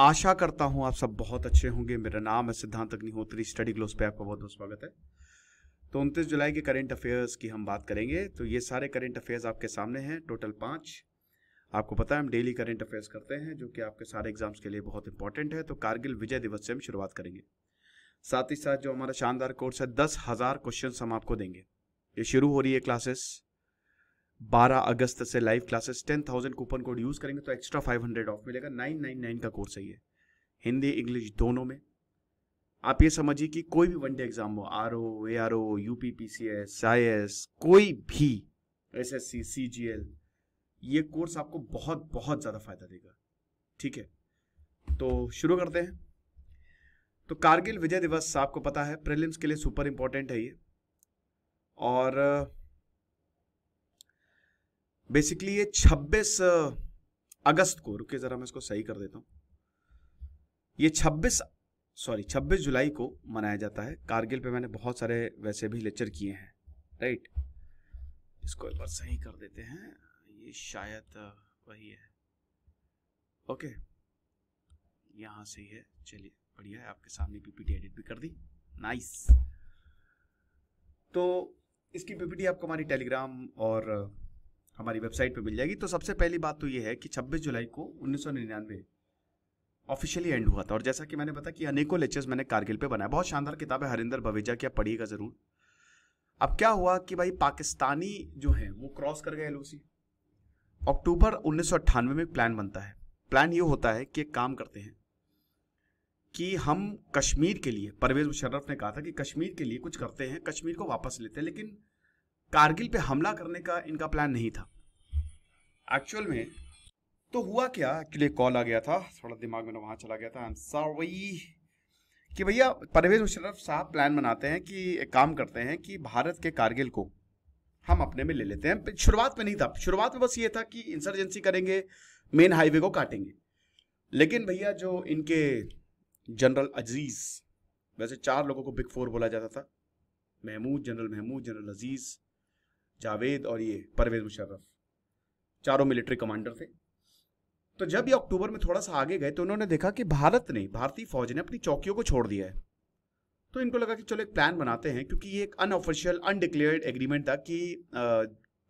आशा करता हूं आप सब बहुत अच्छे होंगे मेरा नाम है सिद्धांत अग्निहोत्री स्टडी ग्लोस पे आपका बहुत बहुत स्वागत है तो उनतीस जुलाई के करेंट अफेयर्स की हम बात करेंगे तो ये सारे करेंट अफेयर्स आपके सामने हैं टोटल पाँच आपको पता है हम डेली करेंट अफेयर्स करते हैं जो कि आपके सारे एग्जाम्स के लिए बहुत इंपॉर्टेंट है तो कारगिल विजय दिवस से हम शुरुआत करेंगे साथ ही साथ जो हमारा शानदार कोर्स है दस हज़ार क्वेश्चन हम आपको देंगे ये शुरू हो रही है क्लासेस बारह अगस्त से live classes ten thousand coupon code use करेंगे तो एक्स्ट्रा फाइव हंड्रेड ऑफ मिलेगा नाइन नाइन नाइन का कोर्स है ये हिंदी इंग्लिश दोनों में आप ये समझिए कि कोई भी वन डे एग्जाम हो R O A R O U P P C S I S कोई भी S S C C G L ये कोर्स आपको बहुत बहुत ज़्यादा फायदा देगा ठीक है तो शुरू करते हैं तो कारगिल विजय दिवस आपको पता है प्रीलिम्स के लिए सुपर इम्पोर्टेंट है ये और बेसिकली ये 26 अगस्त को रुके ज़रा मैं इसको सही कर देता हूँ ये 26 सॉरी 26 जुलाई को मनाया जाता है कारगिल पे मैंने बहुत सारे वैसे भी लेक्चर किए हैं राइट इसको एक बार सही कर देते हैं ये शायद वही है ओके यहाँ से ही है चलिए बढ़िया है आपके सामने पीपीटी एडिट भी कर दी नाइस तो इसकी पीपीटी आपको हमारी टेलीग्राम और हमारी वेबसाइट पर मिल जाएगी तो सबसे पहली बात तो ये है कि 26 जुलाई को उन्नीस ऑफिशियली एंड हुआ था और जैसा कि मैंने बताया कि अनेकों लेक्चर्स मैंने कारगिल पे बनाया बहुत शानदार किताब है हरिंदर बवेजा की आप पढ़िएगा ज़रूर अब क्या हुआ कि भाई पाकिस्तानी जो है वो क्रॉस कर गए एल अक्टूबर उन्नीस में प्लान बनता है प्लान ये होता है कि एक काम करते हैं कि हम कश्मीर के लिए परवेज मुशर्रफ ने कहा था कि कश्मीर के लिए कुछ करते हैं कश्मीर को वापस लेते हैं लेकिन कारगिल पे हमला करने का इनका प्लान नहीं था एक्चुअल में तो हुआ क्या एक्चुअली कॉल आ गया था थोड़ा दिमाग में वहाँ चला गया था आई सॉरी कि भैया परवेज मुशर्रफ साहब प्लान बनाते हैं कि एक काम करते हैं कि भारत के कारगिल को हम अपने में ले लेते हैं शुरुआत में नहीं था शुरुआत में बस ये था कि इंसर्जेंसी करेंगे मेन हाईवे को काटेंगे लेकिन भैया जो इनके जनरल अजीज़ वैसे चार लोगों को बिग फोर बोला जाता था महमूद जनरल महमूद जनरल अजीज़ जावेद और ये परवेज मुशर्रफ चारों मिलिट्री कमांडर थे तो जब ये अक्टूबर में थोड़ा सा आगे गए तो उन्होंने देखा कि भारत ने भारतीय फौज ने अपनी चौकियों को छोड़ दिया है तो इनको लगा कि चलो एक प्लान बनाते हैं क्योंकि ये एक अनऑफिशियल अनडिक्लेयर्ड एग्रीमेंट था कि आ,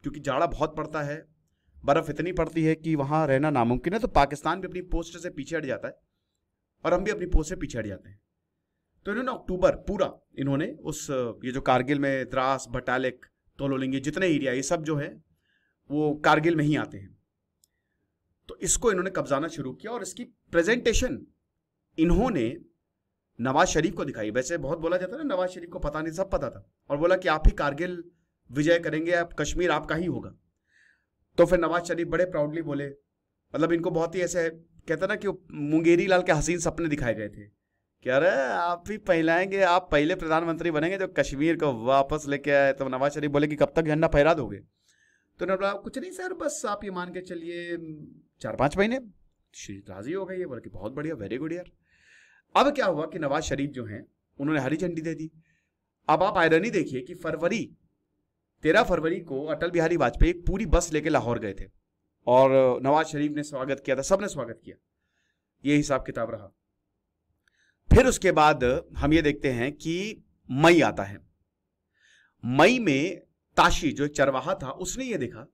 क्योंकि जाड़ा बहुत पड़ता है बर्फ़ इतनी पड़ती है कि वहां रहना नामुमकिन है तो पाकिस्तान भी अपनी पोस्ट से पीछे हट जाता है और हम भी अपनी पोस्ट से पीछे हट जाते हैं तो इन्होंने अक्टूबर पूरा इन्होंने उस ये जो कारगिल में द्रास बटालिक तोलोलिंगी जितने एरिया ये सब जो है वो कारगिल में ही आते हैं तो इसको इन्होंने कब्जाना शुरू किया और इसकी प्रेजेंटेशन इन्होंने नवाज शरीफ को दिखाई वैसे बहुत बोला जाता ना नवाज शरीफ को पता नहीं सब पता था और बोला कि आप ही कारगिल विजय करेंगे आप कश्मीर आपका ही होगा तो फिर नवाज शरीफ बड़े प्राउडली बोले मतलब इनको बहुत ही ऐसे कहता ना कि मुंगेरी लाल के हसीन सपने दिखाए गए थे कह रहे आप भी पहलाएंगे आप पहले प्रधानमंत्री बनेंगे जो कश्मीर को वापस लेके आए तो नवाज शरीफ बोले कि कब तक झंडा फहरा दोगे तो उन्होंने बोला कुछ नहीं सर बस आप ये मान के चलिए चार पाँच महीने राजी हो गई है बोले कि बहुत बढ़िया वेरी गुड यार अब क्या हुआ कि नवाज शरीफ जो हैं उन्होंने हरी झंडी दे दी अब आप आयरनी देखिए कि फरवरी तेरह फरवरी को अटल बिहारी वाजपेयी एक पूरी बस लेके लाहौर गए थे और नवाज शरीफ ने स्वागत किया था सब ने स्वागत किया ये हिसाब किताब रहा फिर उसके बाद हम ये देखते हैं कि मई आता है मई में ताशी जो एक चरवाहा था उसने ये देखा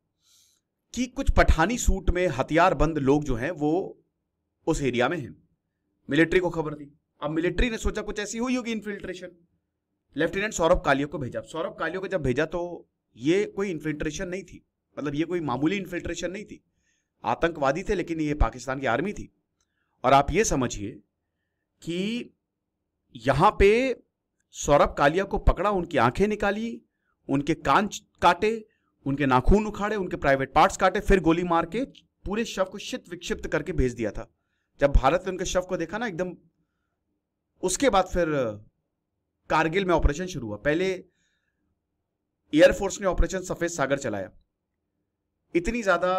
कि कुछ पठानी सूट में हथियारबंद लोग जो हैं वो उस एरिया में हैं मिलिट्री को खबर दी अब मिलिट्री ने सोचा कुछ ऐसी हुई होगी इन्फिल्ट्रेशन लेफ्टिनेंट सौरभ कालियो को भेजा सौरभ कालियो को जब भेजा तो ये कोई इन्फिल्ट्रेशन नहीं थी मतलब ये कोई मामूली इन्फिल्ट्रेशन नहीं थी आतंकवादी थे लेकिन ये पाकिस्तान की आर्मी थी और आप ये समझिए कि यहां पे सौरभ कालिया को पकड़ा उनकी आंखें निकाली उनके कान काटे उनके नाखून उखाड़े उनके प्राइवेट पार्ट्स काटे फिर गोली मार के पूरे शव को शित विक्षिप्त करके भेज दिया था जब भारत ने उनके शव को देखा ना एकदम उसके बाद फिर कारगिल में ऑपरेशन शुरू हुआ पहले एयरफोर्स ने ऑपरेशन सफेद सागर चलाया इतनी ज्यादा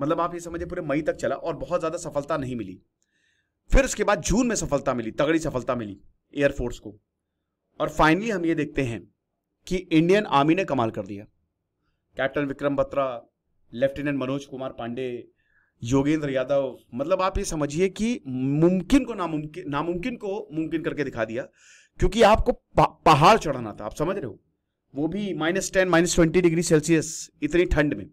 मतलब आप ये समझिए पूरे मई तक चला और बहुत ज्यादा सफलता नहीं मिली फिर उसके बाद जून में सफलता मिली तगड़ी सफलता मिली एयरफोर्स को और फाइनली हम ये देखते हैं कि इंडियन आर्मी ने कमाल कर दिया कैप्टन विक्रम बत्रा लेफ्टिनेंट मनोज कुमार पांडे योगेंद्र यादव मतलब आप ये समझिए कि मुमकिन को नामुमकिन नामुमकिन को मुमकिन करके दिखा दिया क्योंकि आपको पहाड़ चढ़ाना था आप समझ रहे हो वो भी minus ten minus twenty degree Celsius इतनी ठंड में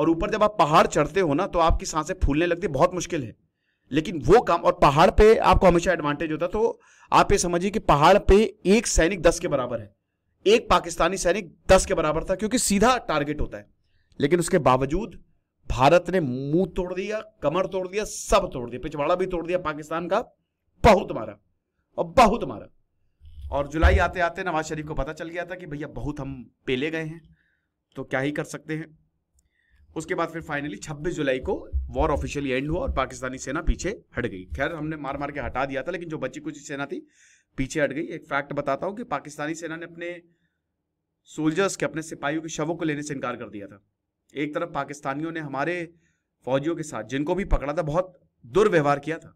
और ऊपर जब आप पहाड़ चढ़ते हो ना तो आपकी सांसें फूलने लगती बहुत मुश्किल है लेकिन वो काम और पहाड़ पे आपको हमेशा एडवांटेज होता तो आप ये समझिए कि पहाड़ पे एक सैनिक दस के बराबर है एक पाकिस्तानी सैनिक दस के बराबर था क्योंकि सीधा टारगेट होता है लेकिन उसके बावजूद भारत ने मुंह तोड़ दिया कमर तोड़ दिया सब तोड़ दिया पिछवाड़ा भी तोड़ दिया पाकिस्तान का बहुत मारा और बहुत मारा और जुलाई आते आते नवाज शरीफ को पता चल गया था कि भैया बहुत हम पेले गए हैं तो क्या ही कर सकते हैं उसके बाद फिर फाइनली 26 जुलाई को वॉर ऑफिशियली एंड हुआ और पाकिस्तानी सेना पीछे हट गई खैर हमने मार मार के हटा दिया था लेकिन जो बची कुछ सेना थी पीछे हट गई एक फैक्ट बताता हूँ कि पाकिस्तानी सेना ने अपने सोल्जर्स के अपने सिपाहियों के शवों को लेने से इनकार कर दिया था एक तरफ पाकिस्तानियों ने हमारे फौजियों के साथ जिनको भी पकड़ा था बहुत दुर्व्यवहार किया था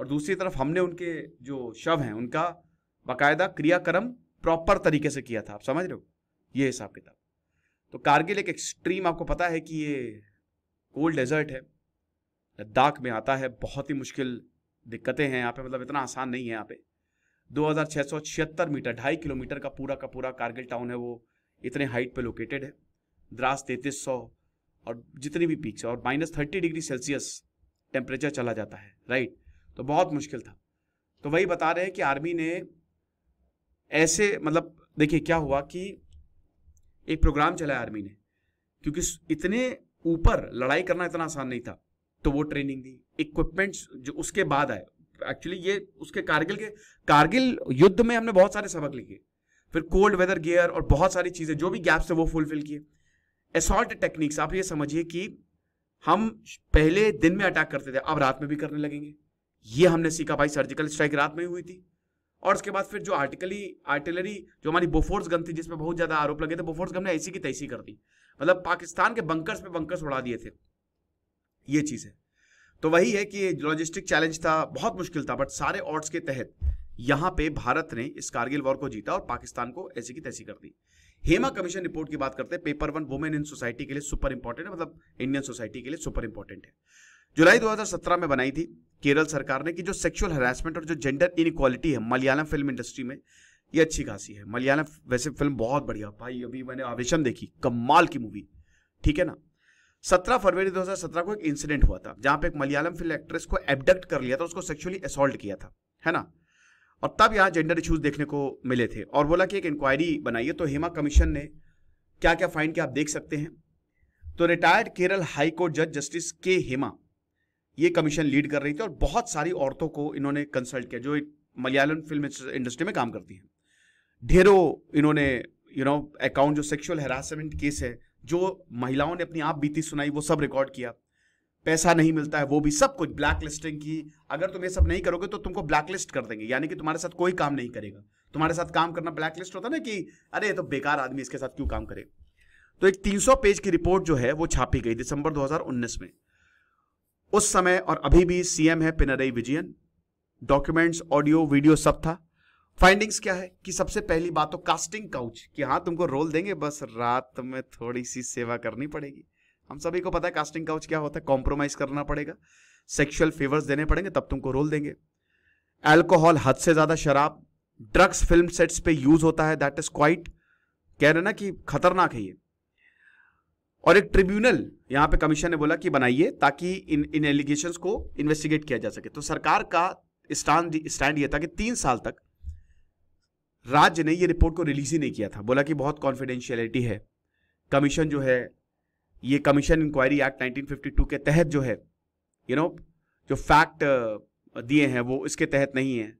और दूसरी तरफ हमने उनके जो शव हैं उनका बाकायदा क्रियाक्रम प्रॉपर तरीके से किया था आप समझ रहे हो ये हिसाब किताब तो कारगिल एक एक्सट्रीम आपको पता है कि ये कोल्ड डेजर्ट है लद्दाख में आता है बहुत ही मुश्किल दिक्कतें हैं यहाँ पे मतलब इतना आसान नहीं है यहाँ पे दो मीटर ढाई किलोमीटर का पूरा का पूरा कारगिल टाउन है वो इतने हाइट पे लोकेटेड है द्रास तैतीस सौ और जितनी भी पीक्स और minus thirty degree Celsius temperature चला जाता है राइट तो बहुत मुश्किल था तो वही बता रहे हैं कि आर्मी ने ऐसे मतलब देखिए क्या हुआ कि एक प्रोग्राम चलाया आर्मी ने क्योंकि इतने ऊपर लड़ाई करना इतना आसान नहीं था तो वो ट्रेनिंग दी इक्विपमेंट्स जो उसके बाद आए एक्चुअली ये उसके कारगिल के कारगिल युद्ध में हमने बहुत सारे सबक लिखे फिर कोल्ड वेदर गियर और बहुत सारी चीज़ें जो भी गैप्स थे वो फुलफिल किए असॉल्ट टेक्निक्स आप ये समझिए कि हम पहले दिन में अटैक करते थे अब रात में भी करने लगेंगे ये हमने सीखा भाई सर्जिकल स्ट्राइक रात में ही हुई थी और उसके बाद फिर जो आर्टिकली आर्टिलरी जो हमारी बोफोर्स गन थी जिसमें बहुत ज़्यादा आरोप लगे थे बोफोर्स गन ने ऐसी की तैसी कर दी मतलब पाकिस्तान के बंकर्स पे बंकर्स उड़ा दिए थे ये चीज़ है तो वही है कि लॉजिस्टिक चैलेंज था बहुत मुश्किल था बट सारे ऑर्ड्स के तहत यहां पे भारत ने इस कारगिल वॉर को जीता और पाकिस्तान को ऐसी की तैसी कर दी हेमा कमीशन रिपोर्ट की बात करते हैं paper one women in society के लिए सुपर इंपॉर्टेंट है मतलब इंडियन सोसाइटी के लिए सुपर इंपॉर्टेंट है जुलाई 2017 में बनाई थी केरल सरकार ने कि जो सेक्सुअल हरासमेंट और जो जेंडर इनक्वालिटी है मलयालम फिल्म इंडस्ट्री में ये अच्छी खासी है मलयालम वैसे फिल्म बहुत बढ़िया भाई अभी मैंने आवेशम देखी कमाल की मूवी ठीक है ना 17 फरवरी 2017 को एक इंसिडेंट हुआ था जहां पे एक मलयालम फिल्म एक्ट्रेस को एबडक्ट कर लिया था उसको सेक्सुअली असोल्ट किया था है ना और तब यहाँ जेंडर इश्यूज देखने को मिले थे और बोला कि एक इंक्वायरी बनाइए तो हेमा कमीशन ने क्या क्या फाइंड किया आप देख सकते हैं तो रिटायर्ड केरल हाई कोर्ट जज जस्टिस के हेमा ये कमीशन लीड कर रही थी और बहुत सारी औरतों को इन्होंने कंसल्ट किया जो एक मलयालम फिल्म इंडस्ट्री में काम करती हैं ढेरों इन्होंने यू नो अकाउंट जो सेक्सुअल हेरासमेंट केस है जो महिलाओं ने अपनी आप बीती सुनाई वो सब रिकॉर्ड किया पैसा नहीं मिलता है वो भी सब कुछ ब्लैक लिस्टिंग की अगर तुम ये सब नहीं करोगे तो तुमको ब्लैक लिस्ट कर देंगे यानी कि तुम्हारे साथ कोई काम नहीं करेगा तुम्हारे साथ काम करना ब्लैक लिस्ट होता ना कि अरे तो बेकार आदमी इसके साथ क्यों काम करे तो एक 300 पेज की रिपोर्ट जो है वो छापी गई दिसंबर 2019 में उस समय और अभी भी सीएम है Pinarayi Vijayan documents audio video सब था फाइंडिंग्स क्या है कि सबसे पहली बात तो कास्टिंग काउच कि हाँ तुमको रोल देंगे बस रात में थोड़ी सी सेवा करनी पड़ेगी हम सभी को पता है कास्टिंग काउच क्या होता है कॉम्प्रोमाइज करना पड़ेगा सेक्शुअल फेवर्स देने पड़ेंगे तब तुमको रोल देंगे एल्कोहल हद से ज़्यादा शराब ड्रग्स फिल्म सेट्स पे यूज होता है दैट इज क्वाइट कह रहे ना कि खतरनाक है ये और एक ट्रिब्यूनल यहाँ पे कमीशन ने बोला कि बनाइए ताकि इन इन एलिगेशन को इन्वेस्टिगेट किया जा सके तो सरकार का स्टैंड स्टैंड यह था कि तीन साल तक राज्य ने ये रिपोर्ट को रिलीज ही नहीं किया था बोला कि बहुत कॉन्फिडेंशियलिटी है कमीशन जो है ये कमीशन इंक्वायरी एक्ट 1952 के तहत जो है यू you नो know, जो फैक्ट uh, दिए हैं वो इसके तहत नहीं है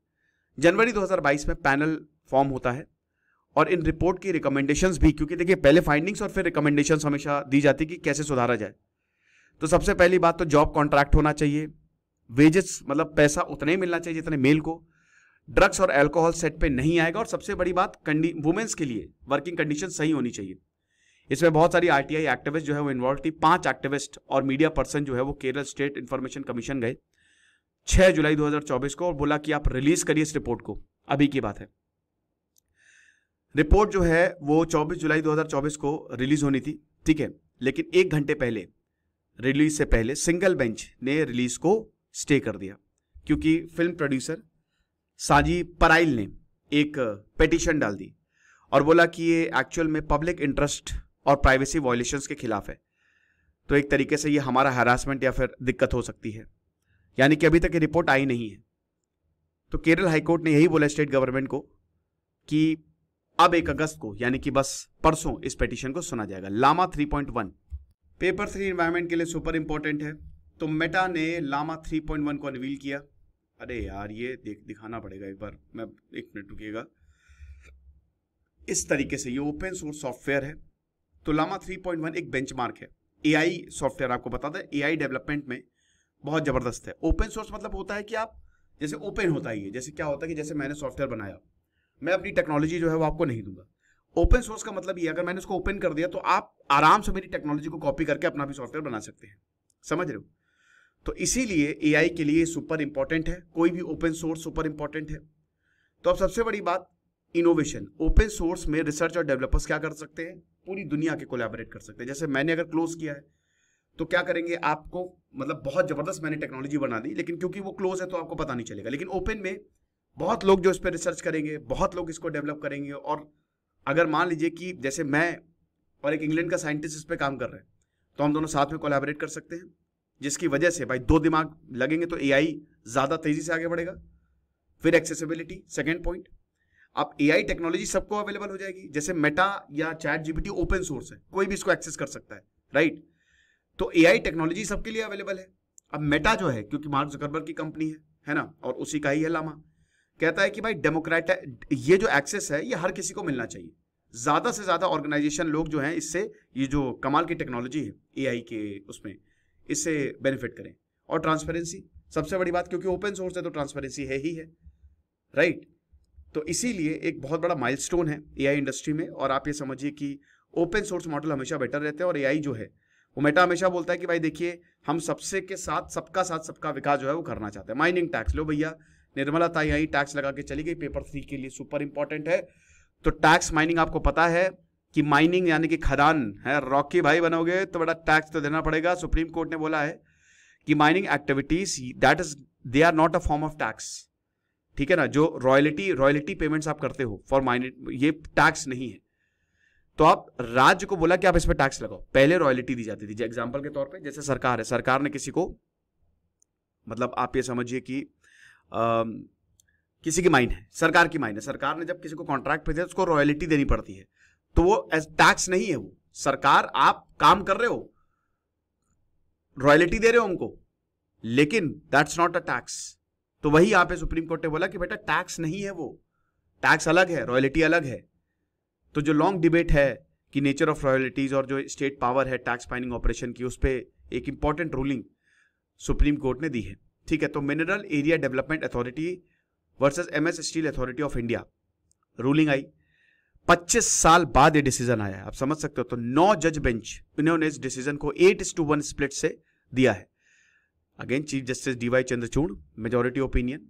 जनवरी 2022 में पैनल फॉर्म होता है और इन रिपोर्ट की रिकमेंडेशन भी क्योंकि देखिए पहले फाइंडिंग्स और फिर रिकमेंडेशन हमेशा दी जाती कि कैसे सुधारा जाए तो सबसे पहली बात तो जॉब कॉन्ट्रैक्ट होना चाहिए वेजेस मतलब पैसा उतना ही मिलना चाहिए जितने मेल को ड्रग्स और एल्कोहल सेट पे नहीं आएगा और सबसे बड़ी बात वुमेन्स के लिए वर्किंग कंडीशन सही होनी चाहिए इसमें बहुत सारी आर एक्टिविस्ट जो है वो इन्वॉल्व थी पांच एक्टिविस्ट और मीडिया पर्सन जो है वो केरल स्टेट इन्फॉर्मेशन कमीशन गए छह जुलाई 2024 को और बोला कि आप रिलीज करिए इस रिपोर्ट को अभी की बात है रिपोर्ट जो है वो 24 जुलाई 2024 को रिलीज होनी थी ठीक है लेकिन एक घंटे पहले रिलीज से पहले सिंगल बेंच ने रिलीज को स्टे कर दिया क्योंकि फिल्म प्रोड्यूसर साजी पराइल ने एक पेटिशन डाल दी और बोला कि ये एक्चुअल में पब्लिक इंटरेस्ट और प्राइवेसी वायलेशंस के खिलाफ है तो एक तरीके से ये हमारा हरासमेंट या फिर दिक्कत हो सकती है यानी कि अभी तक ये रिपोर्ट आई नहीं है तो केरल हाईकोर्ट ने यही बोला स्टेट गवर्नमेंट को कि अब एक अगस्त को यानी कि बस परसों इस पिटिशन को सुना जाएगा लामा 3.1 पेपर थ्री इन्वायरमेंट के लिए सुपर इंपॉर्टेंट है तो मेटा ने लामा 3.1 को रिवील किया अरे यार ये देख दिखाना पड़ेगा एक बार मैं एक मिनट रुकिएगा इस तरीके से ये ओपन सोर्स सॉफ्टवेयर है तो लामा 3.1 एक बेंचमार्क है एआई सॉफ्टवेयर आपको बता दें एआई डेवलपमेंट में बहुत ज़बरदस्त है ओपन सोर्स मतलब होता है कि आप जैसे ओपन होता ही है जैसे क्या होता है कि जैसे मैंने सॉफ्टवेयर बनाया मैं अपनी टेक्नोलॉजी जो है वो आपको नहीं दूंगा ओपन सोर्स का मतलब ये अगर मैंने उसको ओपन कर दिया तो आप आराम से मेरी टेक्नोलॉजी को कॉपी करके अपना भी सॉफ्टवेयर बना सकते हैं समझ रहे हो तो इसीलिए ए के लिए सुपर इंपॉर्टेंट है कोई भी ओपन सोर्स सुपर इंपॉर्टेंट है तो अब सबसे बड़ी बात इनोवेशन ओपन सोर्स में रिसर्च और डेवलपर्स क्या कर सकते हैं पूरी दुनिया के कोलैबोरेट कर सकते हैं जैसे मैंने अगर क्लोज किया है तो क्या करेंगे आपको मतलब बहुत ज़बरदस्त मैंने टेक्नोलॉजी बना दी लेकिन क्योंकि वो क्लोज है तो आपको पता नहीं चलेगा लेकिन ओपन में बहुत लोग जो इस पर रिसर्च करेंगे बहुत लोग इसको डेवलप करेंगे और अगर मान लीजिए कि जैसे मैं और एक इंग्लैंड का साइंटिस्ट इस पर काम कर रहे हैं तो हम दोनों साथ में कोलैबोरेट कर सकते हैं जिसकी वजह से भाई दो दिमाग लगेंगे तो एआई ज़्यादा तेज़ी से आगे बढ़ेगा फिर एक्सेसिबिलिटी सेकेंड पॉइंट अब एआई टेक्नोलॉजी सबको अवेलेबल हो जाएगी जैसे मेटा या चैट जीपीटी ओपन सोर्स है कोई भी इसको एक्सेस कर सकता है राइट तो ए टेक्नोलॉजी सबके लिए अवेलेबल है अब मेटा जो है क्योंकि मार्क जुकरबर्ग की कंपनी है है ना और उसी का ही है लामा कहता है कि भाई डेमोक्रेट ये जो एक्सेस है ये हर किसी को मिलना चाहिए ज़्यादा से ज़्यादा ऑर्गेनाइजेशन लोग जो हैं इससे ये जो कमाल की टेक्नोलॉजी है ए के उसमें इससे बेनिफिट करें और ट्रांसपेरेंसी सबसे बड़ी बात क्योंकि ओपन सोर्स है तो ट्रांसपेरेंसी है ही है राइट right? तो इसीलिए एक बहुत बड़ा माइलस्टोन है एआई इंडस्ट्री में और आप ये समझिए कि ओपन सोर्स मॉडल हमेशा बेटर रहते हैं और एआई जो है वो मेटा हमेशा बोलता है कि भाई देखिए हम सबसे के साथ सबका साथ सबका विकास जो है वो करना चाहते हैं माइनिंग टैक्स लो भैया निर्मला ताई यही टैक्स लगा के चली गई पेपर थ्री के लिए सुपर इंपॉर्टेंट है तो टैक्स माइनिंग आपको पता है कि माइनिंग यानी कि खदान है रॉकी भाई बनोगे तो बड़ा टैक्स तो देना पड़ेगा सुप्रीम कोर्ट ने बोला है कि mining activities that is they are not a form of tax ठीक है ना जो रॉयलिटी रॉयलिटी पेमेंट्स आप करते हो फॉर माइनिंग ये टैक्स नहीं है तो आप राज्य को बोला कि आप इस पर टैक्स लगाओ पहले रॉयलिटी दी जाती थी एग्जाम्पल के तौर पर जैसे सरकार है सरकार ने किसी को मतलब आप ये समझिए कि किसी की माइन है सरकार की माइन है सरकार ने जब किसी को कॉन्ट्रैक्ट पे उसको रॉयलिटी देनी पड़ती है तो वो एज टैक्स नहीं है वो सरकार आप काम कर रहे हो रॉयलिटी दे रहे हो हमको लेकिन दैट्स नॉट अ टैक्स तो वही यहां पे सुप्रीम कोर्ट ने बोला कि बेटा टैक्स नहीं है वो टैक्स अलग है रॉयलिटी अलग है तो जो लॉन्ग डिबेट है कि नेचर ऑफ रॉयलिटीज और जो स्टेट पावर है टैक्स फाइनिंग ऑपरेशन की उस पर एक इंपॉर्टेंट रूलिंग सुप्रीम कोर्ट ने दी है ठीक है तो mineral area development authority versus MS steel authority of India ruling आई 25 साल बाद ये डिसीजन आया आप समझ सकते हो तो नौ जज बेंच इन्होंने इस डिसीजन को एट इस टू वन स्प्लिट से दिया है again chief justice DY Chandrachud majority opinion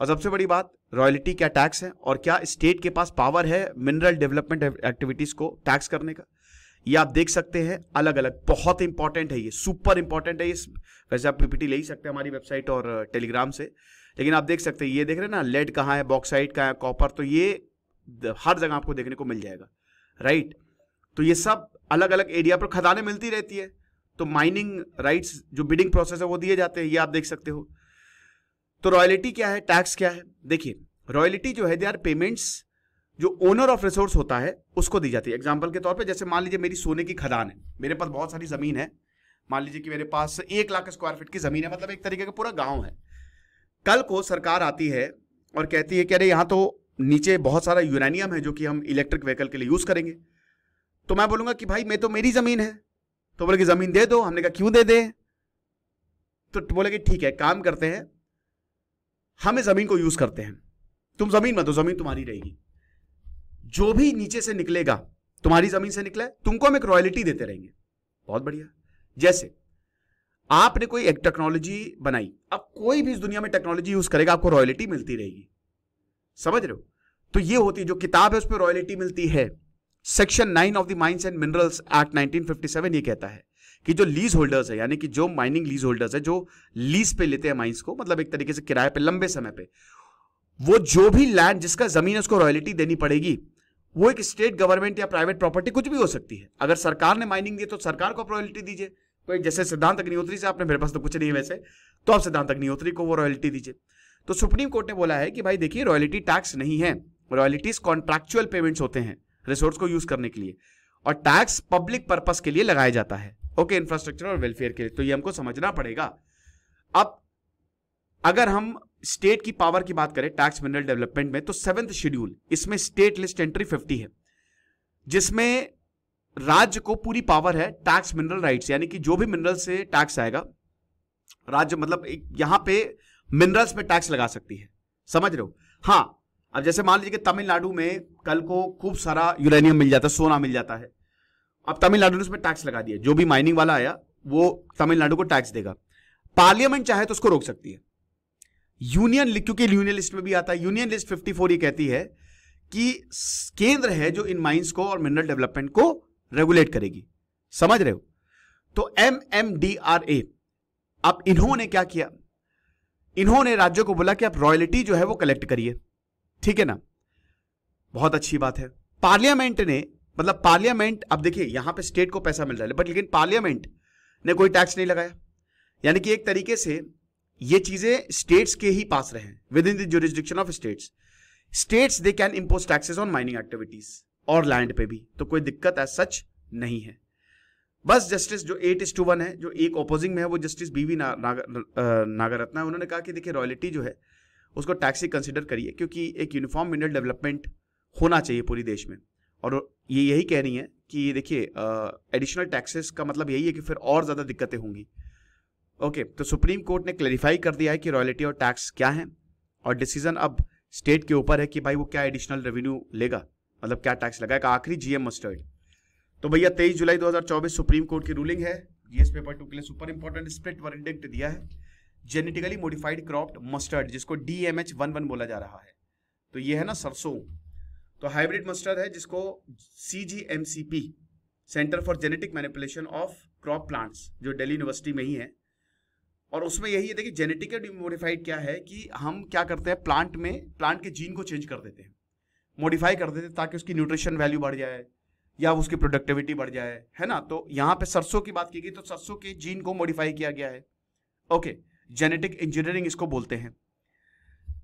और सबसे बड़ी बात रॉयल्टी क्या टैक्स है और क्या स्टेट के पास पावर है मिनरल डेवलपमेंट एक्टिविटीज को टैक्स करने का ये आप देख सकते हैं अलग अलग बहुत इंपॉर्टेंट है ये सुपर इंपॉर्टेंट है इस वैसे आप पीपीटी ले ही सकते हैं हमारी वेबसाइट और टेलीग्राम uh, से लेकिन आप देख सकते हैं ये देख रहे हैं ना लेड कहाँ है बॉक्साइट कहाँ है कॉपर तो ये हर जगह आपको देखने को मिल जाएगा राइट तो ये सब अलग अलग एरिया पर खदानें मिलती रहती है तो माइनिंग राइट्स जो बिडिंग प्रोसेस है वो दिए जाते हैं ये आप देख सकते हो तो रॉयलिटी क्या है टैक्स क्या है देखिए रॉयलिटी जो है दे आर पेमेंट्स जो ओनर ऑफ रिसोर्स होता है उसको दी जाती है एग्जाम्पल के तौर पर जैसे मान लीजिए मेरी सोने की खदान है मेरे पास बहुत सारी ज़मीन है मान लीजिए कि मेरे पास एक लाख स्क्वायर फीट की ज़मीन है मतलब एक तरीके का पूरा गाँव है कल को सरकार आती है और कहती है कि अरे यहाँ तो नीचे बहुत सारा यूरेनियम है जो कि हम इलेक्ट्रिक व्हीकल के लिए यूज़ करेंगे तो मैं बोलूंगा कि भाई मैं तो मेरी ज़मीन है तो बोले कि ज़मीन दे दो हमने कहा क्यों दे दे तो बोले कि ठीक है काम करते हैं हम इस ज़मीन को यूज़ करते हैं तुम ज़मीन मत दो ज़मीन तुम्हारी रहेगी जो भी नीचे से निकलेगा तुम्हारी जमीन से निकला है तुमको हम एक रॉयलिटी देते रहेंगे बहुत बढ़िया जैसे आपने कोई एक टेक्नोलॉजी बनाई अब कोई भी इस दुनिया में टेक्नोलॉजी यूज करेगा आपको रॉयलिटी मिलती रहेगी समझ रहे हो तो ये होती है जो किताब है उस पर रॉयलिटी मिलती है section nine of the mines and minerals act 1957 ये कहता है कि जो लीज होल्डर्स है यानी कि जो माइनिंग लीज होल्डर्स है जो लीज पे लेते हैं माइंस को मतलब एक तरीके से किराए पे लंबे समय पे वो जो भी लैंड जिसका जमीन है उसको रॉयलिटी देनी पड़ेगी वो एक स्टेट गवर्नमेंट या प्राइवेट प्रॉपर्टी कुछ भी हो सकती है अगर सरकार ने माइनिंग दी तो सरकार को रॉयल्टी दीजिए कोई जैसे सिद्धांत अग्निहोत्री से आपने मेरे पास तो कुछ नहीं है वैसे तो आप सिद्धांत अग्निहोत्री को वो रॉयल्टी दीजिए तो सुप्रीम कोर्ट ने बोला है कि भाई देखिए रॉयल्टी टैक्स नहीं है रॉयल्टीज कॉन्ट्रैक्चुअल पेमेंट्स होते हैं रिसोर्स को यूज करने के लिए और टैक्स पब्लिक पर्पज के लिए लगाया जाता है ओके इंफ्रास्ट्रक्चर और वेलफेयर के लिए तो ये हमको समझना पड़ेगा अब अगर हम स्टेट की पावर की बात करें टैक्स मिनरल डेवलपमेंट में तो सेवेंथ शेड्यूल इसमें स्टेट लिस्ट एंट्री फिफ्टी है जिसमें राज्य को पूरी पावर है टैक्स मिनरल राइट्स यानी कि जो भी मिनरल से टैक्स आएगा राज्य मतलब यहां पे मिनरल्स पे टैक्स लगा सकती है समझ रहे हो हाँ अब जैसे मान लीजिए कि तमिलनाडु में कल को खूब सारा यूरेनियम मिल जाता है सोना मिल जाता है अब तमिलनाडु ने उसमें टैक्स लगा दिया जो भी माइनिंग वाला आया वो तमिलनाडु को टैक्स देगा पार्लियामेंट चाहे तो उसको रोक सकती है यूनियन क्योंकि यूनियन लिस्ट में भी आता है यूनियन लिस्ट 54 ये कहती है कि केंद्र है जो इन माइंस को और मिनरल डेवलपमेंट को रेगुलेट करेगी समझ रहे हो तो M M D R A अब इन्होंने क्या किया इन्होंने राज्यों को बोला कि आप रॉयल्टी जो है वो कलेक्ट करिए ठीक है ना बहुत अच्छी बात है पार्लियामेंट ने मतलब पार्लियामेंट अब देखिए यहां पे स्टेट को पैसा मिल रहा है बट लेकिन पार्लियामेंट ने कोई टैक्स नहीं लगाया यानी कि एक तरीके से ये चीजें स्टेट्स के ही पास रहे within jurisdiction of states states they can impose taxes on mining activities और लैंड पे भी तो कोई दिक्कत एज सच नहीं है बस जस्टिस जो एट इज टू वन है जो एक ओपोजिंग में है वो जस्टिस बीवी ना, नागरत्ना है उन्होंने कहा कि देखिए रॉयलिटी जो है उसको टैक्सी कंसिडर करिए क्योंकि एक यूनिफॉर्म मिनरल डेवलपमेंट होना चाहिए पूरी देश में और ये यही कह रही है कि देखिए एडिशनल टैक्सेस का मतलब यही है कि फिर और ज़्यादा दिक्कतें होंगी ओके तो सुप्रीम कोर्ट ने क्लैरिफाई कर दिया है कि रॉयल्टी और टैक्स क्या है और डिसीजन अब स्टेट के ऊपर है कि भाई वो क्या एडिशनल रेवेन्यू लेगा मतलब क्या टैक्स लगाएगा आखिरी जीएम मस्टर्ड तो भैया तेईस जुलाई 2024 सुप्रीम कोर्ट की रूलिंग है जीएस पेपर टू के लिए सुपर इंपॉर्टेंट स्प्लिट वर्डिक्ट दिया है जेनेटिकली मॉडिफाइड क्रॉप मस्टर्ड जिसको D M H one one बोला जा रहा है तो ये है ना सरसों तो हाइब्रिड मस्टर्ड है जिसको C G M C P centre for genetic manipulation of crop plants जो डेली यूनिवर्सिटी में ही है और उसमें यही है देखिए जेनेटिकली मॉडिफाइड क्या है कि हम क्या करते हैं प्लांट में प्लांट के जीन को चेंज कर देते हैं मॉडिफाई कर देते हैं ताकि उसकी न्यूट्रिशन वैल्यू बढ़ जाए या उसकी प्रोडक्टिविटी बढ़ जाए है ना तो यहाँ पे सरसों की बात की गई तो सरसों के जीन को मॉडिफाई किया गया है ओके जेनेटिक इंजीनियरिंग इसको बोलते हैं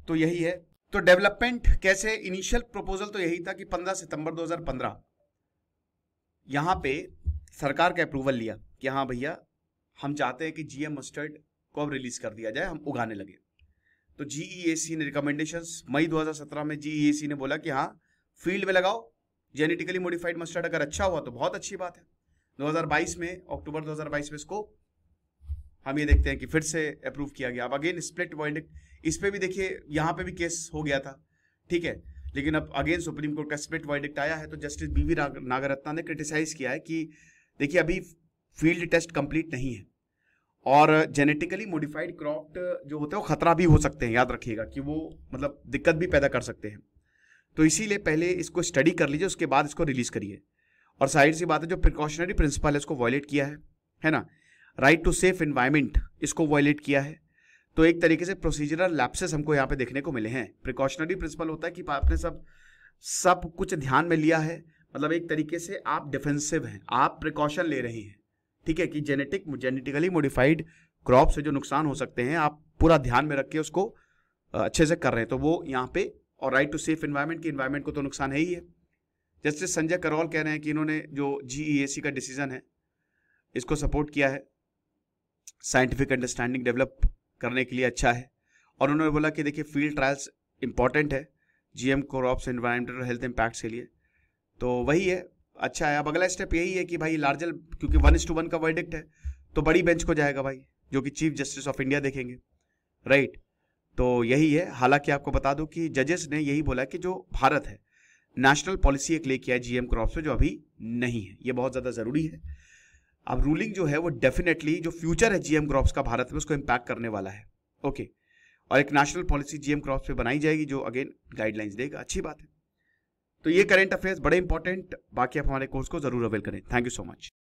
तो यही है तो डेवलपमेंट कैसे इनिशियल प्रपोजल तो यही था कि 15 सितंबर 2015 यहाँ पे सरकार का अप्रूवल लिया कि हाँ भैया हम चाहते हैं कि जीएम मस्टर्ड को अब रिलीज कर दिया जाए हम उगाने लगे तो जी e ने रिकमेंडेशन मई 2017 में जी e ने बोला कि हाँ फील्ड में लगाओ जेनेटिकली मॉडिफाइड मस्टर्ड अगर अच्छा हुआ तो बहुत अच्छी बात है 2022 में अक्टूबर 2022 में इसको हम ये देखते हैं कि फिर से अप्रूव किया गया अब अगेन स्प्लिट वर्ल्ड इस पर भी देखिए यहाँ पे भी केस हो गया था ठीक है लेकिन अब अगेन सुप्रीम कोर्ट का स्प्लिट वर्डिक्ट आया है तो जस्टिस बी वी नागरत्ना ने क्रिटिसाइज किया है कि देखिए अभी फील्ड टेस्ट कंप्लीट नहीं है और जेनेटिकली मॉडिफाइड क्रॉप जो होते हैं वो खतरा भी हो सकते हैं याद रखिएगा कि वो मतलब दिक्कत भी पैदा कर सकते हैं तो इसीलिए पहले इसको स्टडी कर लीजिए उसके बाद इसको रिलीज़ करिए और साइड सी बात है जो प्रिकॉशनरी प्रिंसिपल है इसको वॉयलेट किया है है ना राइट टू सेफ इन्वायरमेंट इसको वॉयलेट किया है तो एक तरीके से प्रोसीजरल लैप्सेस हमको यहाँ पे देखने को मिले हैं प्रिकॉशनरी प्रिंसिपल होता है कि आपने सब सब कुछ ध्यान में लिया है मतलब एक तरीके से आप डिफेंसिव हैं आप प्रिकॉशन ले रही हैं ठीक है कि जेनेटिक जेनेटिकली मॉडिफाइड क्रॉप से जो नुकसान हो सकते हैं आप पूरा ध्यान में रख के उसको अच्छे से कर रहे हैं तो वो यहाँ पे और राइट टू सेफ इन्वायरमेंट की इन्वायरमेंट को तो नुकसान है ही है जस्टिस संजय करौल कह रहे हैं कि इन्होंने जो जी e का डिसीजन है इसको सपोर्ट किया है साइंटिफिक अंडरस्टैंडिंग डेवलप करने के लिए अच्छा है और उन्होंने बोला कि देखिए फील्ड ट्रायल्स इंपॉर्टेंट है GM crops environmental health impacts के लिए तो वही है अच्छा है अब अगला स्टेप यही है कि भाई लार्जर क्योंकि वन इज टू वन का वर्डिक्ट है तो बड़ी बेंच को जाएगा भाई जो कि चीफ जस्टिस ऑफ इंडिया देखेंगे राइट तो यही है हालांकि आपको बता दूं कि जजेस ने यही बोला कि जो भारत है नेशनल पॉलिसी एक लेके है जीएम क्रॉप से जो अभी नहीं है ये बहुत ज़्यादा ज़रूरी है अब रूलिंग जो है वो डेफिनेटली जो फ्यूचर है जीएम क्रॉप्स का भारत में उसको इम्पैक्ट करने वाला है ओके और एक नेशनल पॉलिसी जीएम क्रॉप्स पे बनाई जाएगी जो अगेन गाइडलाइंस देगा अच्छी बात है तो ये करेंट अफेयर्स बड़े इंपॉर्टेंट बाकी आप हमारे कोर्स को जरूर अवेल करें थैंक यू सो मच